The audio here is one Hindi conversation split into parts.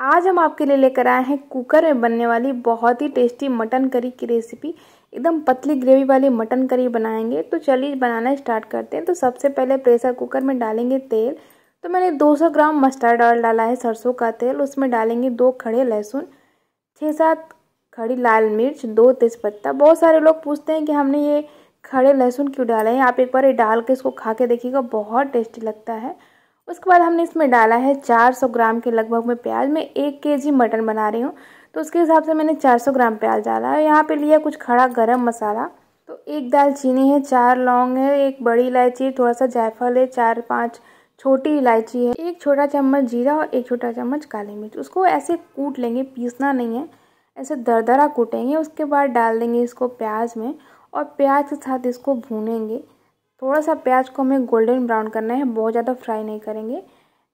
आज हम आपके लिए लेकर आए हैं कुकर में बनने वाली बहुत ही टेस्टी मटन करी की रेसिपी एकदम पतली ग्रेवी वाली मटन करी बनाएंगे तो चलिए बनाना स्टार्ट करते हैं तो सबसे पहले प्रेशर कुकर में डालेंगे तेल तो मैंने 200 ग्राम मस्टर्ड ऑयल डाला है सरसों का तेल उसमें डालेंगे दो खड़े लहसुन छः सात खड़ी लाल मिर्च दो तेज़पत्ता बहुत सारे लोग पूछते हैं कि हमने ये खड़े लहसुन क्यों डाले हैं आप एक बार ये डाल के इसको खा के देखिएगा बहुत टेस्टी लगता है उसके बाद हमने इसमें डाला है 400 ग्राम के लगभग में प्याज मैं एक के जी मटन बना रही हूँ तो उसके हिसाब से मैंने 400 ग्राम प्याज डाला है यहाँ पे लिया कुछ खड़ा गरम मसाला तो एक दालचीनी है चार लौंग है एक बड़ी इलायची थोड़ा सा जायफल है चार पाँच छोटी इलायची है एक छोटा चम्मच जीरा और एक छोटा चम्मच काली मिर्च उसको ऐसे कूट लेंगे पीसना नहीं है ऐसे दरदरा कूटेंगे उसके बाद डाल देंगे इसको प्याज में और प्याज के साथ इसको भूनेंगे थोड़ा सा प्याज को हमें गोल्डन ब्राउन करना है बहुत ज़्यादा फ्राई नहीं करेंगे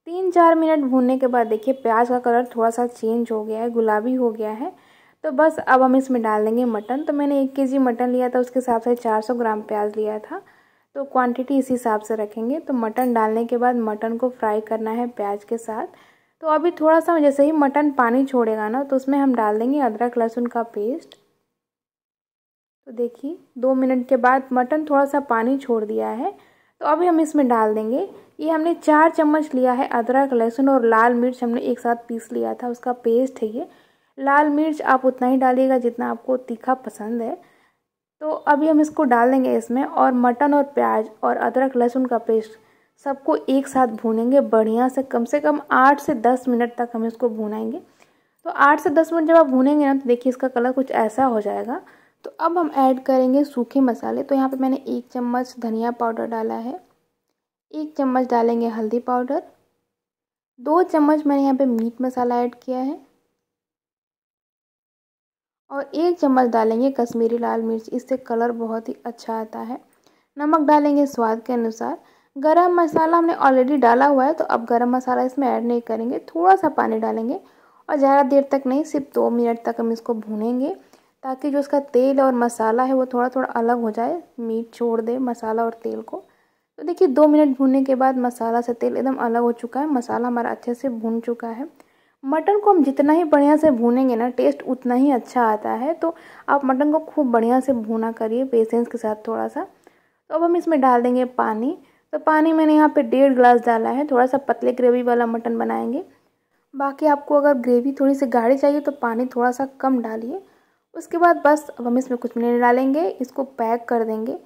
तीन चार मिनट भूनने के बाद देखिए प्याज का कलर थोड़ा सा चेंज हो गया है गुलाबी हो गया है तो बस अब हम इसमें डाल देंगे मटन तो मैंने एक के जी मटन लिया था उसके हिसाब से चार ग्राम प्याज लिया था तो क्वांटिटी इसी हिसाब से रखेंगे तो मटन डालने के बाद मटन को फ्राई करना है प्याज के साथ तो अभी थोड़ा सा जैसे ही मटन पानी छोड़ेगा ना तो उसमें हम डाल देंगे अदरक लहसुन का पेस्ट देखिए दो मिनट के बाद मटन थोड़ा सा पानी छोड़ दिया है तो अभी हम इसमें डाल देंगे ये हमने चार चम्मच लिया है अदरक लहसुन और लाल मिर्च हमने एक साथ पीस लिया था उसका पेस्ट है ये लाल मिर्च आप उतना ही डालिएगा जितना आपको तीखा पसंद है तो अभी हम इसको डाल देंगे इसमें और मटन और प्याज और अदरक लहसुन का पेस्ट सबको एक साथ भूनेंगे बढ़िया से कम से कम आठ से दस मिनट तक हम इसको भुनाएंगे तो आठ से दस मिनट जब आप भूनेंगे ना तो देखिए इसका कलर कुछ ऐसा हो जाएगा तो अब हम ऐड करेंगे सूखे मसाले तो यहाँ पे मैंने एक चम्मच धनिया पाउडर डाला है एक चम्मच डालेंगे हल्दी पाउडर दो चम्मच मैंने यहाँ पे मीट मसाला ऐड किया है और एक चम्मच डालेंगे कश्मीरी लाल मिर्च इससे कलर बहुत ही अच्छा आता है नमक डालेंगे स्वाद के अनुसार गरम मसाला हमने ऑलरेडी डाला हुआ है तो अब गरम मसाला इसमें ऐड नहीं करेंगे थोड़ा सा पानी डालेंगे और ज़्यादा देर तक नहीं सिर्फ दो मिनट तक हम इसको भूनेंगे ताकि जो उसका तेल और मसाला है वो थोड़ा थोड़ा अलग हो जाए मीट छोड़ दे मसाला और तेल को तो देखिए दो मिनट भूनने के बाद मसाला से तेल एकदम अलग हो चुका है मसाला हमारा अच्छे से भून चुका है मटन को हम जितना ही बढ़िया से भूनेंगे ना टेस्ट उतना ही अच्छा आता है तो आप मटन को खूब बढ़िया से भूना करिए पेशेंस के साथ थोड़ा सा तो अब हम इसमें डाल देंगे पानी तो पानी मैंने यहाँ पे डेढ़ ग्लास डाला है थोड़ा सा पतले ग्रेवी वाला मटन बनाएंगे बाकी आपको अगर ग्रेवी थोड़ी सी गाढ़ी चाहिए तो पानी थोड़ा सा कम डालिए उसके बाद बस अब हम इसमें कुछ मिनट डालेंगे इसको पैक कर देंगे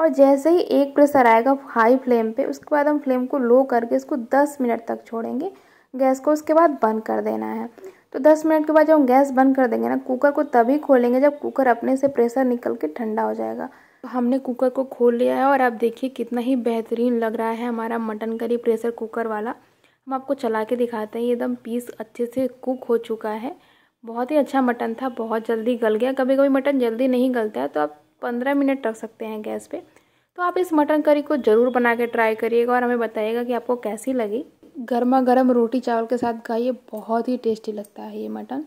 और जैसे ही एक प्रेशर आएगा हाई फ्लेम पे उसके बाद हम फ्लेम को लो करके इसको 10 मिनट तक छोड़ेंगे गैस को उसके बाद बंद कर देना है तो 10 मिनट के बाद जब हम गैस बंद कर देंगे ना कुकर को तभी खोलेंगे जब कुकर अपने से प्रेशर निकल के ठंडा हो जाएगा तो हमने कुकर को खोल लिया है और आप देखिए कितना ही बेहतरीन लग रहा है हमारा मटन करी प्रेशर कुकर वाला हम आपको चला के दिखाते हैं एकदम पीस अच्छे से कुक हो चुका है बहुत ही अच्छा मटन था बहुत जल्दी गल गया कभी कभी मटन जल्दी नहीं गलता है तो आप पंद्रह मिनट रख सकते हैं गैस पे तो आप इस मटन करी को ज़रूर बना के ट्राई करिएगा और हमें बताइएगा कि आपको कैसी लगी गर्मा गर्म रोटी चावल के साथ खाइए बहुत ही टेस्टी लगता है ये मटन